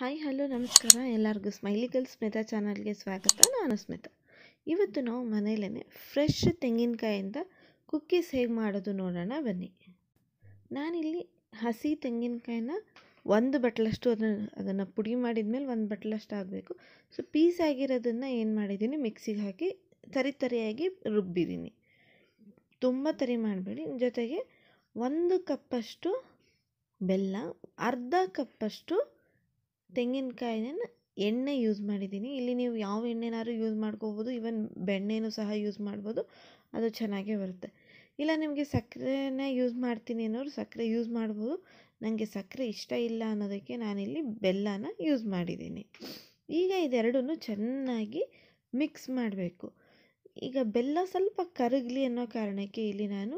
hi hello ನಮಸ್ಕಾರ ಎಲ್ಲರಿಗೂ smiley girl Smita ಚಾನಲ್ಗೆ ಸ್ವಾಗತ ನಾನು ಸ್ಮಿತಾ ಇವತ್ತು ನಾವು ಮನೆಯಲ್ಲೇ ಫ್ರೆಶ್ ತೆಂಗಿನಕಾಯಿಂದ ಕುಕ್ಕೀಸ್ ಹೇಗೆ ಮಾಡೋದು ನೋಡೋಣ ಬನ್ನಿ ನಾನಿಲ್ಲಿ ಹಸಿ ತೆಂಗಿನಕಾಯಿನ ಒಂದು ಬಟ್ಲಷ್ಟು ಅದನ್ನು ಅದನ್ನು ಪುಡಿ ಮಾಡಿದ್ಮೇಲೆ ಒಂದು ಬಟ್ಲಷ್ಟು ಆಗಬೇಕು ಸೊ ಪೀಸ್ ಆಗಿರೋದನ್ನು ಏನು ಮಾಡಿದ್ದೀನಿ ಮಿಕ್ಸಿಗೆ ಹಾಕಿ ತರಿ ತರಿಯಾಗಿ ರುಬ್ಬಿದ್ದೀನಿ ತುಂಬ ತರಿ ಮಾಡಬೇಡಿ ಜೊತೆಗೆ ಒಂದು ಕಪ್ಪಷ್ಟು ಬೆಲ್ಲ ಅರ್ಧ ಕಪ್ಪಷ್ಟು ತೆಂಗಿನಕಾಯಿನ ಎಣ್ಣೆ ಯೂಸ್ ಮಾಡಿದ್ದೀನಿ ಇಲ್ಲಿ ನೀವು ಯಾವ ಎಣ್ಣೆನಾದ್ರು ಯೂಸ್ ಮಾಡ್ಕೋಬೋದು ಈವನ್ ಬೆಣ್ಣೆನೂ ಸಹ ಯೂಸ್ ಮಾಡ್ಬೋದು ಅದು ಚೆನ್ನಾಗೇ ಬರುತ್ತೆ ಇಲ್ಲ ನಿಮಗೆ ಸಕ್ಕರೆನೇ ಯೂಸ್ ಮಾಡ್ತೀನಿ ಅನ್ನೋರು ಸಕ್ಕರೆ ಯೂಸ್ ಮಾಡ್ಬೋದು ನನಗೆ ಸಕ್ಕರೆ ಇಷ್ಟ ಇಲ್ಲ ಅನ್ನೋದಕ್ಕೆ ನಾನಿಲ್ಲಿ ಬೆಲ್ಲನ ಯೂಸ್ ಮಾಡಿದ್ದೀನಿ ಈಗ ಇದೆರಡನ್ನೂ ಚೆನ್ನಾಗಿ ಮಿಕ್ಸ್ ಮಾಡಬೇಕು ಈಗ ಬೆಲ್ಲ ಸ್ವಲ್ಪ ಕರಗಲಿ ಅನ್ನೋ ಕಾರಣಕ್ಕೆ ಇಲ್ಲಿ ನಾನು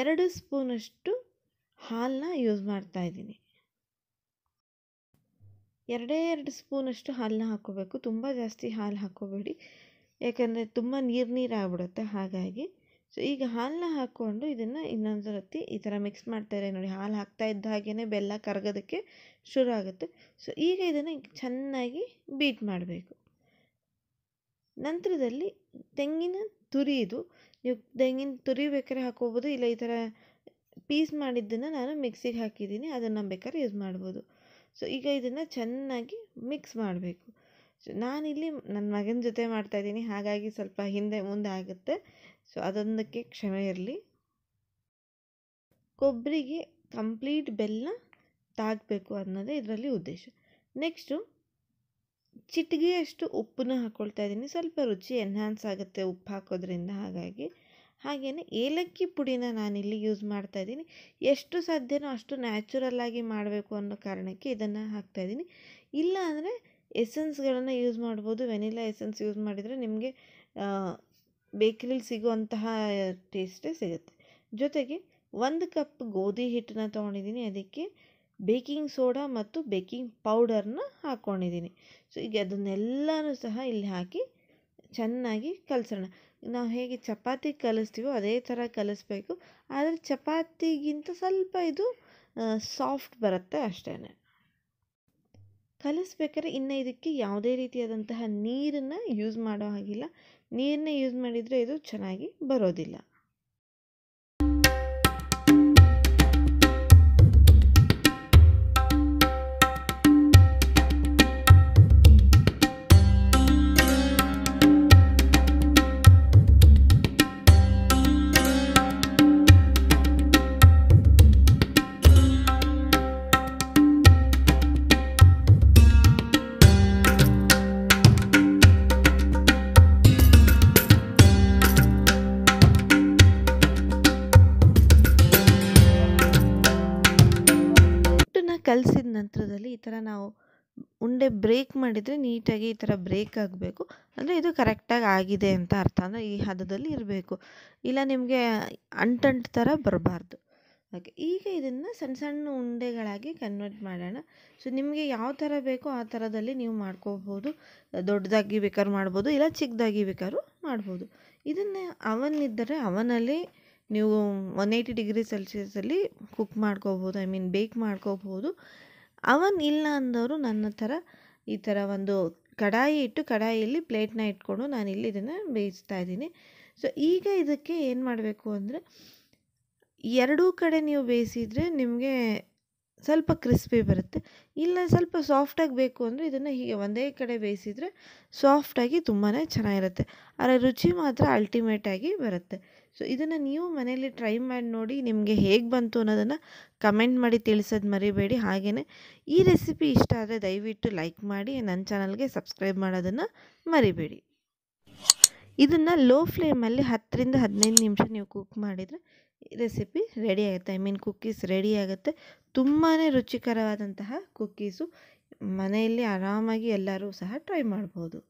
ಎರಡು ಸ್ಪೂನಷ್ಟು ಹಾಲನ್ನ ಯೂಸ್ ಮಾಡ್ತಾಯಿದ್ದೀನಿ ಎರಡೇ ಎರಡು ಸ್ಪೂನಷ್ಟು ಹಾಲನ್ನ ಹಾಕ್ಕೋಬೇಕು ತುಂಬ ಜಾಸ್ತಿ ಹಾಲು ಹಾಕ್ಕೋಬೇಡಿ ಯಾಕಂದರೆ ತುಂಬ ನೀರು ನೀರು ಆಗ್ಬಿಡುತ್ತೆ ಹಾಗಾಗಿ ಸೊ ಈಗ ಹಾಲನ್ನ ಹಾಕ್ಕೊಂಡು ಇದನ್ನು ಇನ್ನೊಂದು ಸರ್ತಿ ಈ ಥರ ಮಿಕ್ಸ್ ಮಾಡ್ತಾರೆ ನೋಡಿ ಹಾಲು ಹಾಕ್ತಾ ಇದ್ದ ಹಾಗೆಯೇ ಬೆಲ್ಲ ಕರಗೋದಕ್ಕೆ ಶುರು ಆಗುತ್ತೆ ಸೊ ಈಗ ಇದನ್ನು ಚೆನ್ನಾಗಿ ಬೀಟ್ ಮಾಡಬೇಕು ನಂತರದಲ್ಲಿ ತೆಂಗಿನ ತುರಿ ಇದು ನೀವು ತೆಂಗಿನ ತುರಿ ಬೇಕಾದ್ರೆ ಹಾಕೋಬೋದು ಇಲ್ಲ ಈ ಥರ ಪೀಸ್ ಮಾಡಿದ್ದನ್ನು ನಾನು ಮಿಕ್ಸಿಗೆ ಹಾಕಿದ್ದೀನಿ ಅದನ್ನು ಬೇಕಾದ್ರೆ ಯೂಸ್ ಮಾಡ್ಬೋದು ಸೊ ಈಗ ಇದನ್ನು ಚೆನ್ನಾಗಿ ಮಿಕ್ಸ್ ಮಾಡಬೇಕು ಸೊ ನಾನಿಲ್ಲಿ ನನ್ನ ಮಗನ ಜೊತೆ ಮಾಡ್ತಾಯಿದ್ದೀನಿ ಹಾಗಾಗಿ ಸ್ವಲ್ಪ ಹಿಂದೆ ಮುಂದೆ ಆಗುತ್ತೆ ಸೊ ಅದೊಂದಕ್ಕೆ ಕ್ಷಮೆ ಇರಲಿ ಕೊಬ್ಬರಿಗೆ ಕಂಪ್ಲೀಟ್ ಬೆಲ್ಲ ತಾಗಬೇಕು ಅನ್ನೋದೇ ಇದರಲ್ಲಿ ಉದ್ದೇಶ ನೆಕ್ಸ್ಟು ಚಿಟಿಗೆಯಷ್ಟು ಉಪ್ಪನ್ನ ಹಾಕ್ಕೊಳ್ತಾ ಇದ್ದೀನಿ ಸ್ವಲ್ಪ ರುಚಿ ಎನ್ಹಾನ್ಸ್ ಆಗುತ್ತೆ ಉಪ್ಪು ಹಾಕೋದ್ರಿಂದ ಹಾಗಾಗಿ ಹಾಗೆಯೇ ಏಲಕ್ಕಿ ಪುಡಿನ ನಾನಿಲ್ಲಿ ಯೂಸ್ ಮಾಡ್ತಾ ಎಷ್ಟು ಸಾಧ್ಯನೋ ಅಷ್ಟು ನ್ಯಾಚುರಲ್ ಆಗಿ ಮಾಡಬೇಕು ಅನ್ನೋ ಕಾರಣಕ್ಕೆ ಇದನ್ನು ಹಾಕ್ತಾ ಇದ್ದೀನಿ ಇಲ್ಲ ಅಂದರೆ ಎಸೆನ್ಸ್ಗಳನ್ನು ಯೂಸ್ ಮಾಡ್ಬೋದು ವೆನಿಲಾ ಎಸೆನ್ಸ್ ಯೂಸ್ ಮಾಡಿದರೆ ನಿಮಗೆ ಬೇಕ್ರೀಲಿ ಸಿಗುವಂತಹ ಟೇಸ್ಟೇ ಸಿಗುತ್ತೆ ಜೊತೆಗೆ ಒಂದು ಕಪ್ ಗೋಧಿ ಹಿಟ್ಟನ್ನ ತೊಗೊಂಡಿದ್ದೀನಿ ಅದಕ್ಕೆ ಬೇಕಿಂಗ್ ಸೋಡಾ ಮತ್ತು ಬೇಕಿಂಗ್ ಪೌಡರ್ನ ಹಾಕ್ಕೊಂಡಿದ್ದೀನಿ ಸೊ ಈಗ ಅದನ್ನೆಲ್ಲನೂ ಸಹ ಇಲ್ಲಿ ಹಾಕಿ ಚೆನ್ನಾಗಿ ಕಲಸೋಣ ನಾವು ಹೇಗೆ ಚಪಾತಿ ಕಲಿಸ್ತೀವೋ ಅದೇ ಥರ ಕಲಿಸ್ಬೇಕು ಆದರೆ ಚಪಾತಿಗಿಂತ ಸ್ವಲ್ಪ ಇದು ಸಾಫ್ಟ್ ಬರುತ್ತೆ ಅಷ್ಟೇ ಕಲಿಸ್ಬೇಕಾದ್ರೆ ಇನ್ನು ಇದಕ್ಕೆ ಯಾವುದೇ ರೀತಿಯಾದಂತಹ ನೀರನ್ನು ಯೂಸ್ ಮಾಡೋ ಹಾಗಿಲ್ಲ ನೀರನ್ನೇ ಯೂಸ್ ಮಾಡಿದರೆ ಇದು ಚೆನ್ನಾಗಿ ಬರೋದಿಲ್ಲ ಕಲಸಿದ ನಂತರದಲ್ಲಿ ಈ ಥರ ನಾವು ಉಂಡೆ ಬ್ರೇಕ್ ಮಾಡಿದರೆ ನೀಟಾಗಿ ಈ ಥರ ಬ್ರೇಕ್ ಆಗಬೇಕು ಅಂದರೆ ಇದು ಕರೆಕ್ಟಾಗಿ ಆಗಿದೆ ಅಂತ ಅರ್ಥ ಅಂದರೆ ಈ ಹದದಲ್ಲಿ ಇರಬೇಕು ಇಲ್ಲ ನಿಮಗೆ ಅಂಟಂಟು ಥರ ಬರಬಾರ್ದು ಓಕೆ ಈಗ ಇದನ್ನು ಸಣ್ಣ ಸಣ್ಣ ಉಂಡೆಗಳಾಗಿ ಕನ್ವರ್ಟ್ ಮಾಡೋಣ ಸೊ ನಿಮಗೆ ಯಾವ ಥರ ಬೇಕೋ ಆ ಥರದಲ್ಲಿ ನೀವು ಮಾಡ್ಕೋಬೋದು ದೊಡ್ಡದಾಗಿ ಬೇಕಾದ್ರೂ ಮಾಡ್ಬೋದು ಇಲ್ಲ ಚಿಕ್ಕದಾಗಿ ಬೇಕಾದ್ರೂ ಮಾಡ್ಬೋದು ಇದನ್ನೇ ಅವನಿದ್ದರೆ ಅವನಲ್ಲಿ ನೀವು ಒನ್ ಏಯ್ಟಿ ಡಿಗ್ರಿ ಸೆಲ್ಸಿಯಸಲ್ಲಿ ಕುಕ್ ಮಾಡ್ಕೋಬೋದು ಐ ಮೀನ್ ಬೇಕ್ ಮಾಡ್ಕೋಬೋದು ಅವನ್ ಇಲ್ಲ ಅಂದವರು ನನ್ನ ಥರ ಈ ಥರ ಒಂದು ಕಡಾಯಿ ಇಟ್ಟು ಕಡಾಯಿಯಲ್ಲಿ ಪ್ಲೇಟ್ನ ಇಟ್ಕೊಂಡು ನಾನು ಇಲ್ಲಿ ಇದನ್ನು ಬೇಯಿಸ್ತಾ ಇದ್ದೀನಿ ಸೊ ಈಗ ಇದಕ್ಕೆ ಏನು ಮಾಡಬೇಕು ಅಂದರೆ ಎರಡೂ ಕಡೆ ನೀವು ಬೇಯಿಸಿದರೆ ನಿಮಗೆ ಸ್ವಲ್ಪ ಕ್ರಿಸ್ಪಿ ಬರುತ್ತೆ ಇಲ್ಲ ಸ್ವಲ್ಪ ಸಾಫ್ಟಾಗಿ ಬೇಕು ಅಂದರೆ ಇದನ್ನು ಹೀಗೆ ಒಂದೇ ಕಡೆ ಬೇಯಿಸಿದರೆ ಸಾಫ್ಟಾಗಿ ತುಂಬಾ ಚೆನ್ನಾಗಿರುತ್ತೆ ಅದರ ರುಚಿ ಮಾತ್ರ ಅಲ್ಟಿಮೇಟಾಗಿ ಬರುತ್ತೆ ಸೊ ಇದನ್ನು ನೀವು ಮನೆಯಲ್ಲಿ ಟ್ರೈ ಮಾಡಿ ನೋಡಿ ನಿಮಗೆ ಹೇಗೆ ಬಂತು ಅನ್ನೋದನ್ನು ಕಮೆಂಟ್ ಮಾಡಿ ತಿಳಿಸೋದು ಮರಿಬೇಡಿ ಹಾಗೆಯೇ ಈ ರೆಸಿಪಿ ಇಷ್ಟ ಆದರೆ ದಯವಿಟ್ಟು ಲೈಕ್ ಮಾಡಿ ನನ್ನ ಚಾನಲ್ಗೆ ಸಬ್ಸ್ಕ್ರೈಬ್ ಮಾಡೋದನ್ನು ಮರಿಬೇಡಿ ಇದನ್ನು ಲೋ ಫ್ಲೇಮಲ್ಲಿ ಹತ್ತರಿಂದ ಹದಿನೈದು ನಿಮಿಷ ನೀವು ಕುಕ್ ಮಾಡಿದರೆ ರೆಸಿಪಿ ರೆಡಿ ಆಗುತ್ತೆ ಐ ಮೀನ್ ಕುಕ್ಕೀಸ್ ರೆಡಿ ಆಗುತ್ತೆ ತುಂಬಾ ರುಚಿಕರವಾದಂತಹ ಕುಕ್ಕೀಸು ಮನೆಯಲ್ಲಿ ಆರಾಮಾಗಿ ಎಲ್ಲರೂ ಸಹ ಟ್ರೈ ಮಾಡ್ಬೋದು